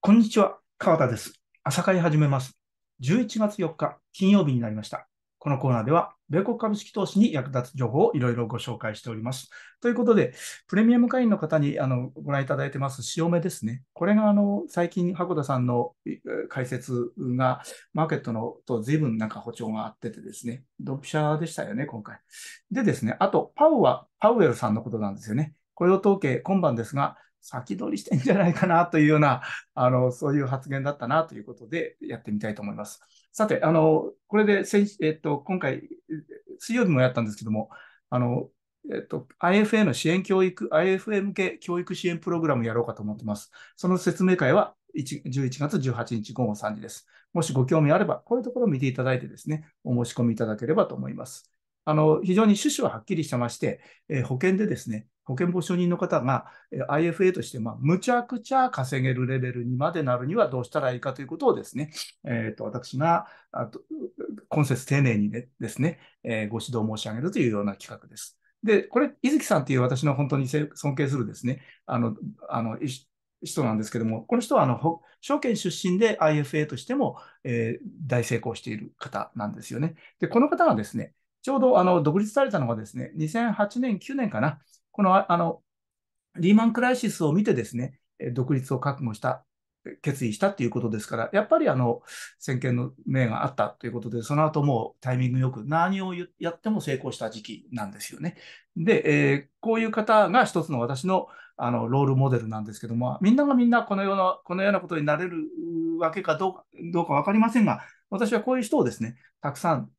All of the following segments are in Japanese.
こんにちは、川田です。朝会始めます。11月4日、金曜日になりました。このコーナーでは、米国株式投資に役立つ情報をいろいろご紹介しております。ということで、プレミアム会員の方にあのご覧いただいてます、潮目ですね。これがあの最近、箱田さんの解説が、マーケットのと随分なんか歩調が合っててですね、ドンピシャでしたよね、今回。でですね、あと、パウは、パウエルさんのことなんですよね。雇用統計今晩ですが、先取りしてんじゃないかなというような、あの、そういう発言だったなということでやってみたいと思います。さて、あの、これで先、えっと、今回、水曜日もやったんですけども、あの、えっと、IFA の支援教育、IFA 向け教育支援プログラムやろうかと思ってます。その説明会は11月18日午後3時です。もしご興味あれば、こういうところを見ていただいてですね、お申し込みいただければと思います。あの、非常に趣旨ははっきりしてまして、えー、保険でですね、保険保証人の方が IFA として、まあ、むちゃくちゃ稼げるレベルにまでなるにはどうしたらいいかということをですね、えー、と私があと今節丁寧に、ね、ですね、えー、ご指導申し上げるというような企画です。で、これ、伊月さんという私の本当に尊敬するですね、あの、あの、人なんですけども、この人はあの証券出身で IFA としても、えー、大成功している方なんですよね。で、この方がですね、ちょうどあの独立されたのがですね、2008年、9年かな、この、あの、リーマンクライシスを見てですね、独立を覚悟した、決意したということですから、やっぱりあの、先見の明があったということで、その後もタイミングよく何をやっても成功した時期なんですよね。で、えー、こういう方が一つの私のあのロールモデルなんですけども、みんながみんなこのような、このようなことになれるわけかどうか、どうかかりませんが、私はこういう人をですね、たくさん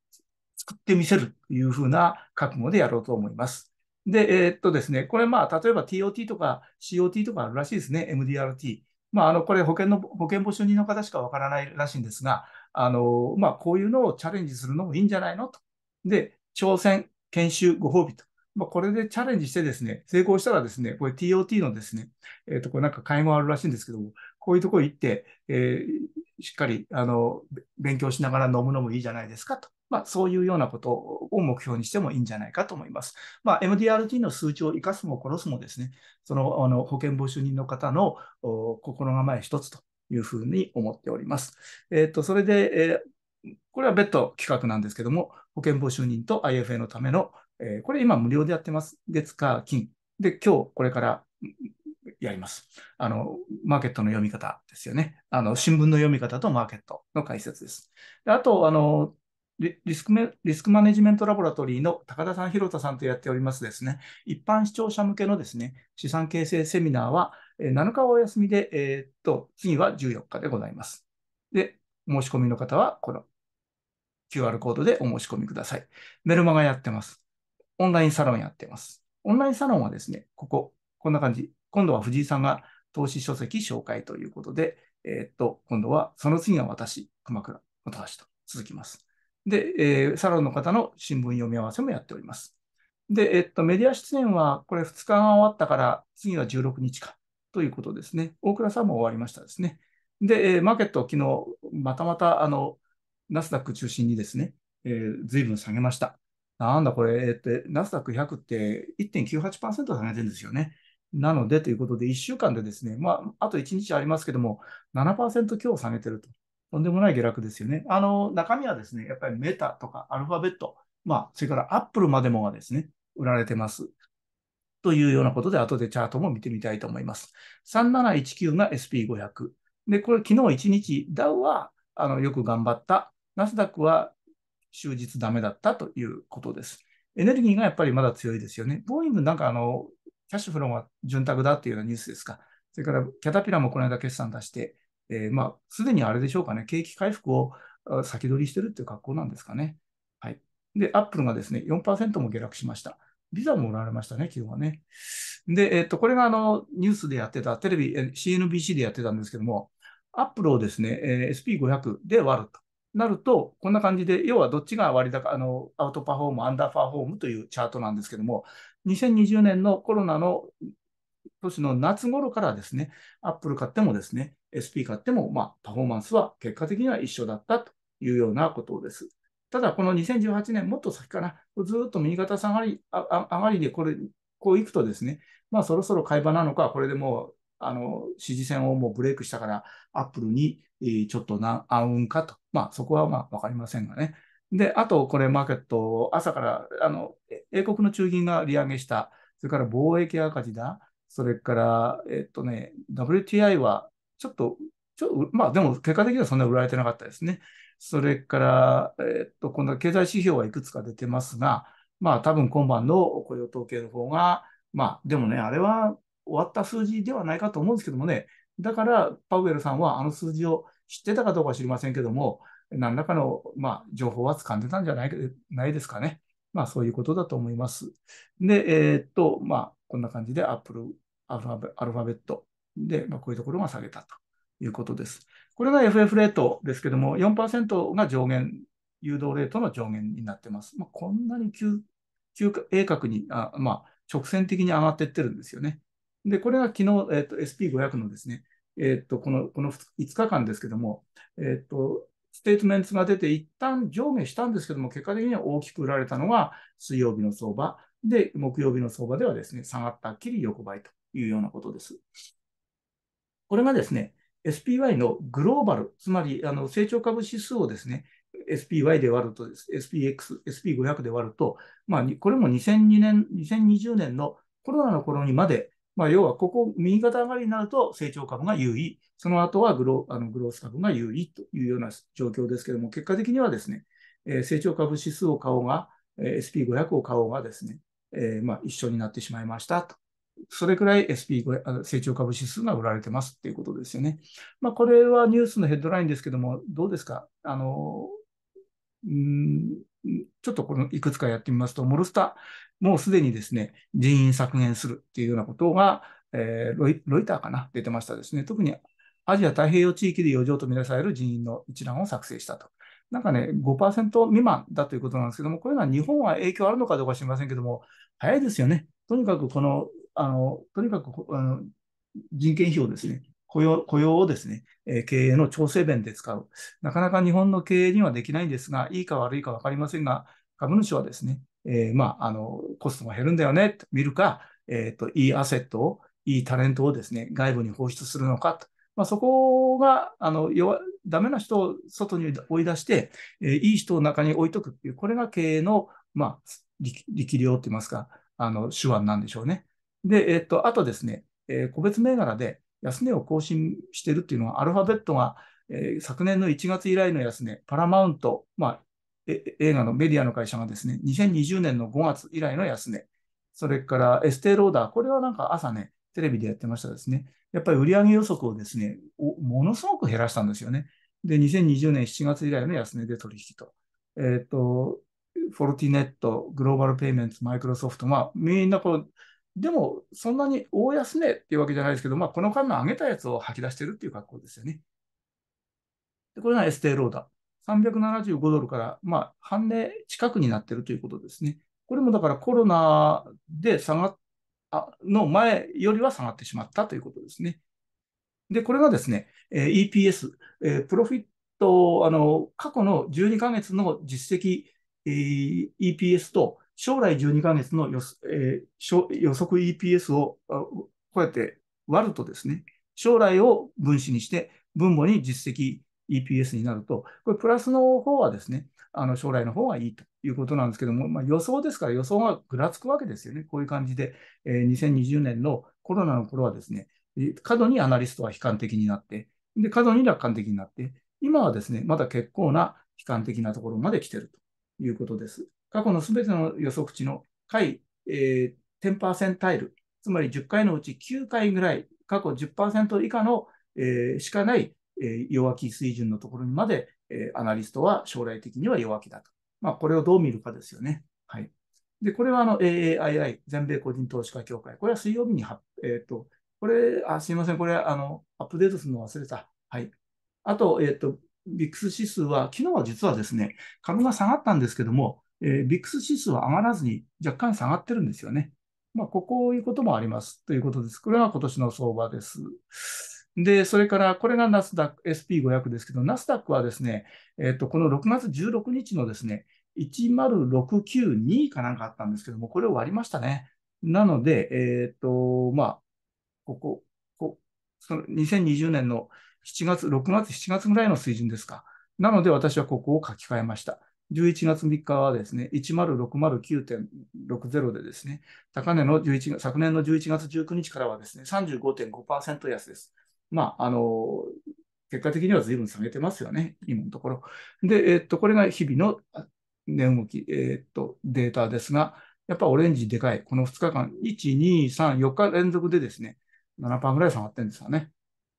作ってみせるというふうな覚悟でやろうと思います。で、えー、っとですね、これ、まあ、例えば TOT とか COT とかあるらしいですね、MDRT。まあ、あの、これ、保険の、保険募集人の方しかわからないらしいんですが、あの、まあ、こういうのをチャレンジするのもいいんじゃないのと。で、挑戦、研修、ご褒美と。まあ、これでチャレンジしてですね、成功したらですね、これ TOT のですね、えっ、と、これなんか会合あるらしいんですけども、こういうところ行って、えー、しっかり、あの、勉強しながら飲むのもいいじゃないですかと。まあ、そういうようなことを目標にしてもいいんじゃないかと思います。まあ、MDRT の数値を生かすも殺すもですね、その、あの、保険募集人の方の心構え一つというふうに思っております。えっ、ー、と、それで、えー、これは別途企画なんですけども、保険募集人と IFA のための、えー、これ今無料でやってます。月、か金。で、今日これからやります。あの、マーケットの読み方ですよね。あの、新聞の読み方とマーケットの解説です。であと、あの、リスクメリスクマネジメントラボラトリーの高田さん、広田さんとやっておりますですね、一般視聴者向けのですね、資産形成セミナーは、7日お休みで、えー、っと、次は14日でございます。で、申し込みの方は、この QR コードでお申し込みください。メルマガやってます。オンラインサロンやってます。オンラインサロンはですね、ここ、こんな感じ。今度は藤井さんが投資書籍紹介ということで、えー、っと、今度はその次が私、鎌倉、本橋と続きます。で、えー、サロンの方の新聞読み合わせもやっております。で、えっと、メディア出演は、これ2日が終わったから、次は16日かということですね。大倉さんも終わりましたですね。で、えー、マーケット、昨日、またまた、あの、ナスダック中心にですね、えー、随分下げました。なんだこれ、えー、っと、ナスダック100って1.98%下げてるんですよね。なのでということで、1週間でですね、まあ、あと1日ありますけども、7%強を下げてると。とんでもない下落ですよね。あの、中身はですね、やっぱりメタとかアルファベット、まあ、それからアップルまでもがですね、売られてます。というようなことで、後でチャートも見てみたいと思います。3719が SP500。で、これ昨日1日、ダウはあのよく頑張った。ナスダックは終日ダメだったということです。エネルギーがやっぱりまだ強いですよね。ボーイングなんかあの、キャッシュフローは潤沢だっていうようなニュースですか。それから、キャタピラもこの間決算出して、えー、まあ、すでにあれでしょうかね、景気回復を先取りしてるっていう格好なんですかね。はい。で、アップルがですね、4%も下落しました。ビザも売られましたね、昨日はね。で、えっ、ー、と、これがあの、ニュースでやってた、テレビ、CNBC でやってたんですけども、アップルをですね、えー、SP500 で割ると。なると、こんな感じで、要はどっちが割高、あの、アウトパフォーム、アンダーパフォームというチャートなんですけども、2020年のコロナの年の夏頃からですね、アップル買ってもですね、SP 買っても、まあ、パフォーマンスは結果的には一緒だったというようなことです。ただ、この2018年、もっと先かな、ずっと右肩下がり、あ上がりでこれ、こういくとですね、まあ、そろそろ買い場なのか、これでもう、あの、支持線をもうブレイクしたから、アップルに、ちょっとな、暗雲かとまあ、そこはまあ、わかりませんがね。で、あと、これ、マーケット、朝から、あの、英国の中銀が利上げした、それから貿易赤字だ、それから、えっとね、WTI は、ちょっと、ちょまあ、でも、結果的にはそんな売られてなかったですね。それから、えっと、今度は経済指標はいくつか出てますが、まあ、多分今晩の雇用統計の方が、まあ、でもね、あれは終わった数字ではないかと思うんですけどもね、だから、パウエルさんはあの数字を知ってたかどうか知りませんけども、何らかの、まあ、情報は掴んでたんじゃないないですかね。まあ、そういうことだと思います。で、えー、っと、まあ、こんな感じで Apple アルアルファベットで、まあ、こういうところが下げたということです。これが FF レートですけども、4%が上限、誘導レートの上限になってます。まあ、こんなに急急鋭角にあ、まあ、直線的に上がっていってるんですよね。で、これが昨日、えー、SP500 のですね、えっと、この、この5日間ですけども、えっと、ステートメンツが出て、一旦上下したんですけども、結果的には大きく売られたのが水曜日の相場で、木曜日の相場ではですね、下がったっきり横ばいというようなことです。これがですね、SPY のグローバル、つまりあの成長株指数をですね、SPY で割ると、SPX、SP500 で割ると、まあ、これも2002年2020年のコロナの頃にまでまあ、要はここ、右肩上がりになると成長株が優位、その後はグロあのグロース株が優位というような状況ですけども、結果的にはですね、えー、成長株指数を買おうが、えー、SP500 を買おうがですね、えー、まあ、一緒になってしまいましたと。それくらい SP 成長株指数が売られてますっていうことですよね。まあ、これはニュースのヘッドラインですけども、どうですかあの、うん、ちょっとこのいくつかやってみますと、モルスタ、もうすでにですね、人員削減するっていうようなことが、えー、ロイロイターかな、出てましたですね。特にアジア太平洋地域で余剰とみなされる人員の一覧を作成したと。なんかね、5%未満だということなんですけども、こういうのは日本は影響あるのかどうか知りませんけども、早いですよね。とにかくこの、あのとにかくあの人件費をですね、雇用雇用をですね、え経営の調整弁で使う。なかなか日本の経営にはできないんですが、いいか悪いか分かりませんが、株主はですね、えー、まあ、あの、コストが減るんだよね、と見るか、えっ、ー、と、いいアセットを、いいタレントをですね、外部に放出するのかと。まあ、そこが、あの、弱、ダメな人を外に追い出して、えー、いい人を中に置いとくっていう、これが経営の、まあ、力量って言いますか、あの、手腕なんでしょうね。で、えっ、と、あとですね、え個別銘柄で、安値を更新しているというのは、アルファベットが、えー、昨年の1月以来の安値、パラマウント、まあ、映画のメディアの会社がですね、2020年の5月以来の安値、それからエステローダー、これはなんか朝ね、テレビでやってましたですね、やっぱり売上予測をですね、ものすごく減らしたんですよね。で、2020年7月以来の安値で取引と。えっ、ー、と、フォルティネット、グローバルペイメント、マイクロソフト、まあ、みんなこう、でも、そんなに大安値っていうわけじゃないですけど、まあ、この間の上げたやつを吐き出してるっていう格好ですよね。でこれがエステローダ。375ドルから、まあ、半値近くになってるということですね。これもだからコロナで下がっあの前よりは下がってしまったということですね。で、これがですね、えー、EPS、えー、プロフィット、あの、過去の12ヶ月の実績、えー、EPS と、将来12ヶ月の予,、えー、予測 EPS をこうやって割るとですね、将来を分子にして、分母に実績 EPS になると、これプラスの方はですね、あの将来の方がいいということなんですけども、まあ、予想ですから予想がぐらつくわけですよね。こういう感じで、えー、2020年のコロナの頃はですね、過度にアナリストは悲観的になって、で、過度に楽観的になって、今はですね、まだ結構な悲観的なところまで来てるということです。過去のすべての予測値の回、えー、10パーセンタイル、つまり10回のうち9回ぐらい、過去10%以下の、えー、しかない、えー、弱気水準のところにまで、えー、アナリストは将来的には弱気だと。まあ、これをどう見るかですよね。はい。で、これはあの AAII、全米個人投資家協会。これは水曜日には、えっ、ー、と、これ、あ、すいません。これ、あの、アップデートするの忘れた。はい。あと、えっ、ー、と、ビックス指数は、昨日は実はですね、株が下がったんですけども、えー、ックス指数は上がらずに若干下がってるんですよね。まあ、ここいうこともありますということです。これは今年の相場です。で、それから、これがナスダック、SP500 ですけど、ナスダックはですね、えっ、ー、と、この6月16日のですね、10692かなんかあったんですけども、これを割りましたね。なので、えっ、ー、と、まあ、ここ、こその2020年の7月、6月、7月ぐらいの水準ですか。なので、私はここを書き換えました。11月3日はですね、10609.60でですね、高値の11昨年の11月19日からはですね、35.5%安です。まあ、あの、結果的には随分下げてますよね、今のところ。で、えっと、これが日々の値動き、えっと、データですが、やっぱオレンジでかい。この2日間、1、2、3、4日連続でですね、7%ぐらい下がってるんですよね。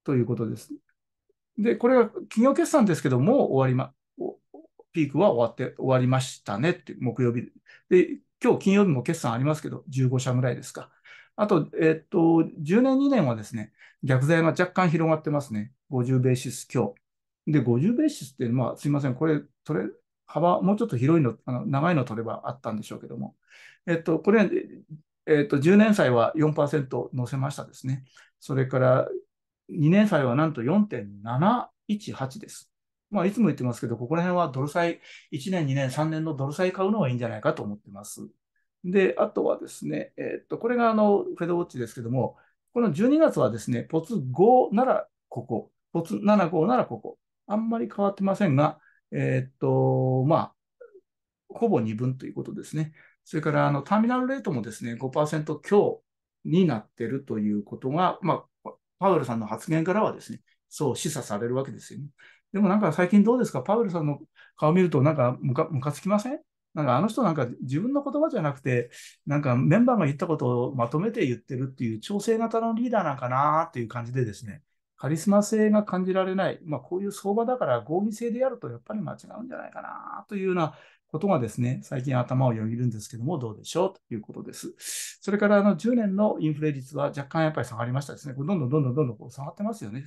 ということです。で、これが企業決算ですけど、もう終わりま、ピークは終わって、終わりましたねって、木曜日で。今日金曜日も決算ありますけど、15社ぐらいですか。あと、えっと、10年、2年はですね、逆剤が若干広がってますね。50ベーシス強。で、50ベーシスって、まあ、すいません、これ、それ、幅、もうちょっと広いの、あの長いの取ればあったんでしょうけども。えっと、これ、えっと、10年債は4%乗せましたですね。それから、2年債はなんと4.718です。まあ、いつも言ってますけど、ここら辺はドル債、1年、2年、3年のドル債買うのがいいんじゃないかと思ってます。で、あとはですね、えー、っと、これがあの、フェドウォッチですけども、この12月はですね、ポツ5ならここ、ポツ75ならここ、あんまり変わってませんが、えー、っと、まあ、ほぼ2分ということですね。それから、あの、ターミナルレートもですね、5%強になってるということが、まあ、パウエルさんの発言からはですね、そう示唆されるわけですよね。でもなんか最近どうですか、パウルさんの顔見ると、なんかむかつきませんなんかあの人なんか自分の言葉じゃなくて、なんかメンバーが言ったことをまとめて言ってるっていう調整型のリーダーなんかなっていう感じでですね、カリスマ性が感じられない、まあ、こういう相場だから合議制でやるとやっぱり間違うんじゃないかなというようなことがですね、最近頭をよぎるんですけども、どうでしょうということです。それからあの10年のインフレ率は若干やっぱり下がりましたですね。これどんどんどんどんどんどん下がってますよね。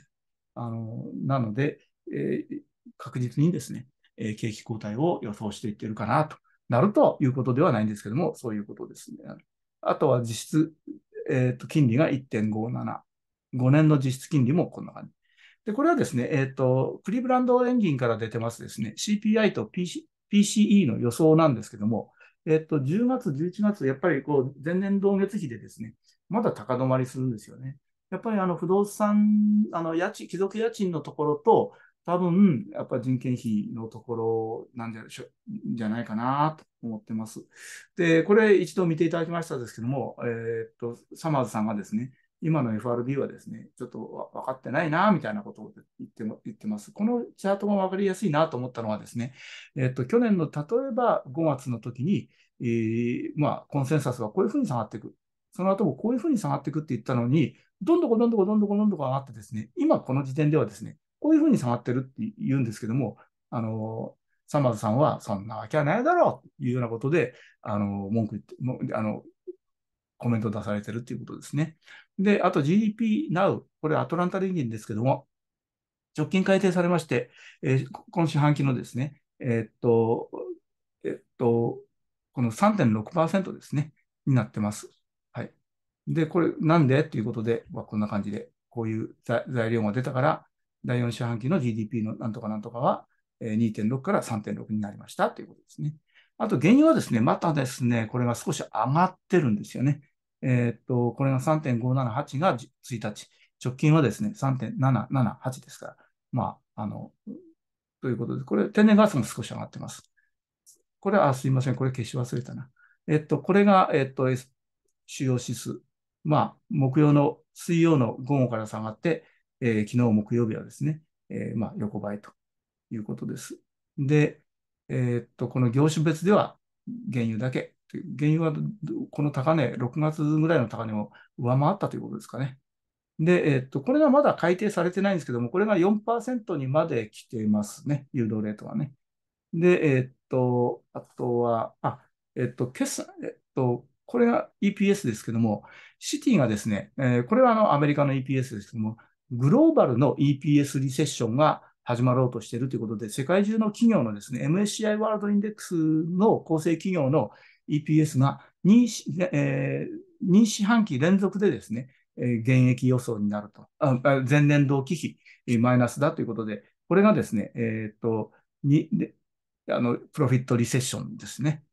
あのなので、えー、確実にですね、えー、景気後退を予想していってるかなとなるということではないんですけども、そういうことですね。あとは実質、えー、と、金利が1.57。5年の実質金利もこんな感じ。で、これはですね、えっ、ー、と、クリーブランドエンジンから出てますですね、CPI と PC PCE の予想なんですけども、えっ、ー、と、10月、11月、やっぱりこう、前年同月比でですね、まだ高止まりするんですよね。やっぱりあの不動産、あの家賃、貴族家賃のところと、多分、やっぱ人件費のところなんじゃないかなと思ってます。で、これ一度見ていただきましたですけども、えー、っと、サマーズさんがですね、今の FRB はですね、ちょっと分かってないな、みたいなことを言っても言ってます。このチャートが分かりやすいなと思ったのはですね、えー、っと、去年の例えば5月の時に、えー、まあ、コンセンサスはこういうふうに下がっていく。その後もこういうふうに下がっていくって言ったのに、どんどこどんどこどんどこどんどこ上がってですね、今この時点ではですね、こういうふうに触ってるって言うんですけども、あの、サマズさんは、そんなわけはないだろうというようなことで、あの、文句言って、あの、コメントを出されてるっていうことですね。で、あと GDP Now、これアトランタ連銀ですけども、直近改定されまして、えー、の四半期のですね、えー、っと、えー、っと、この3.6%ですね、になってます。はい。で、これなんでっていうことで、まあ、こんな感じで、こういう材料が出たから、第4四半期の GDP のなんとかなんとかは、2.6から3.6になりましたということですね。あと、原油はですね、またですね、これが少し上がってるんですよね。えー、っと、これが3.578が1日、直近はですね、3.778ですから、まあ、あの、ということで、これ、天然ガスも少し上がってます。これ、あ、すいません、これ消し忘れたな。えっと、これが、えっと、主要指数。まあ、木曜の、水曜の午後から下がって、えー、昨日木曜日はですね、えー、まあ、横ばいということです。で、えっと、この業種別では原油だけ。原油はこの高値、6月ぐらいの高値を上回ったということですかね。で、えっと、これがまだ改定されてないんですけども、これが4%にまで来ていますね、誘導レートはね。で、えっと、あとは、あ、えっと、決算、えっと、これが EPS ですけども、シティがですね、えー、これはあのアメリカの EPS ですけども、グローバルの EPS リセッションが始まろうとしているということで、世界中の企業のですね、MSCI ワールドインデックスの構成企業の EPS が2、え2四半期連続でですね、減益予想になると、前年同期比マイナスだということで、これがですね、えー、っとにであのプロフィットリセッションですね、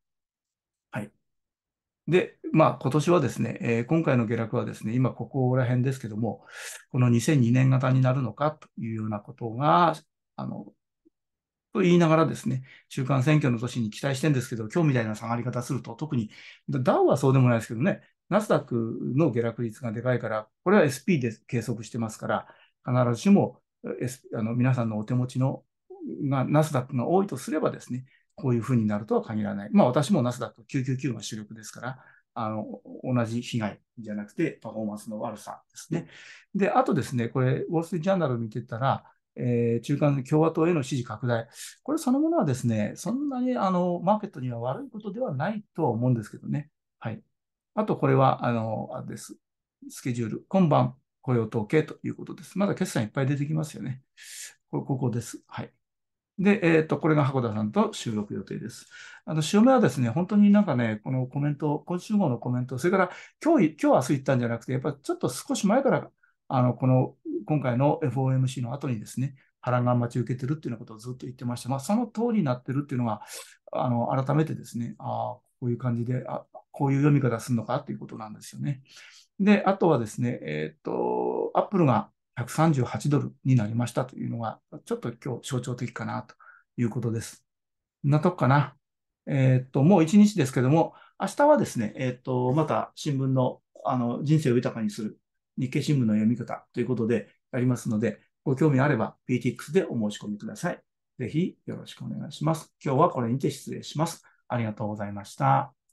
で、まあ、今年はですね、えー、今回の下落はですね、今ここら辺ですけども、この2002年型になるのかというようなことが、あの、と言いながらですね、中間選挙の年に期待してるんですけど、今日みたいな下がり方すると、特にダウはそうでもないですけどね、ナスダックの下落率がでかいから、これは SP で計測してますから、必ずしも、S、あの皆さんのお手持ちのがナスダックが多いとすればですね、こういうふうになるとは限らない。まあ私もナスダック999が主力ですから、あの、同じ被害じゃなくてパフォーマンスの悪さですね。で、あとですね、これ、ウォール・スリージャーナル見てたら、えー、中間共和党への支持拡大。これそのものはですね、そんなにあの、マーケットには悪いことではないとは思うんですけどね。はい。あと、これは、あの、あれです。スケジュール。今晩、雇用統計ということです。まだ決算いっぱい出てきますよね。これ、ここです。はい。で、えっ、ー、と、これが箱田さんと収録予定です。あの、潮目はですね、本当になんかね、このコメント、今週号のコメント、それから今日、今日明日行ったんじゃなくて、やっぱちょっと少し前から、あの、この、今回の FOMC の後にですね、波乱が待ち受けてるっていうようなことをずっと言ってました。まあ、その通りになってるっていうのが、あの、改めてですね、ああ、こういう感じで、あこういう読み方するのかっていうことなんですよね。で、あとはですね、えっ、ー、と、アップルが138ドルになりましたというのが、ちょっと今日象徴的かなということです。なとっかな。えー、っと、もう1日ですけども、明日はですね、えー、っと、また新聞の、あの、人生を豊かにする日経新聞の読み方ということでやりますので、ご興味あれば PTX でお申し込みください。ぜひよろしくお願いします。今日はこれにて失礼します。ありがとうございました。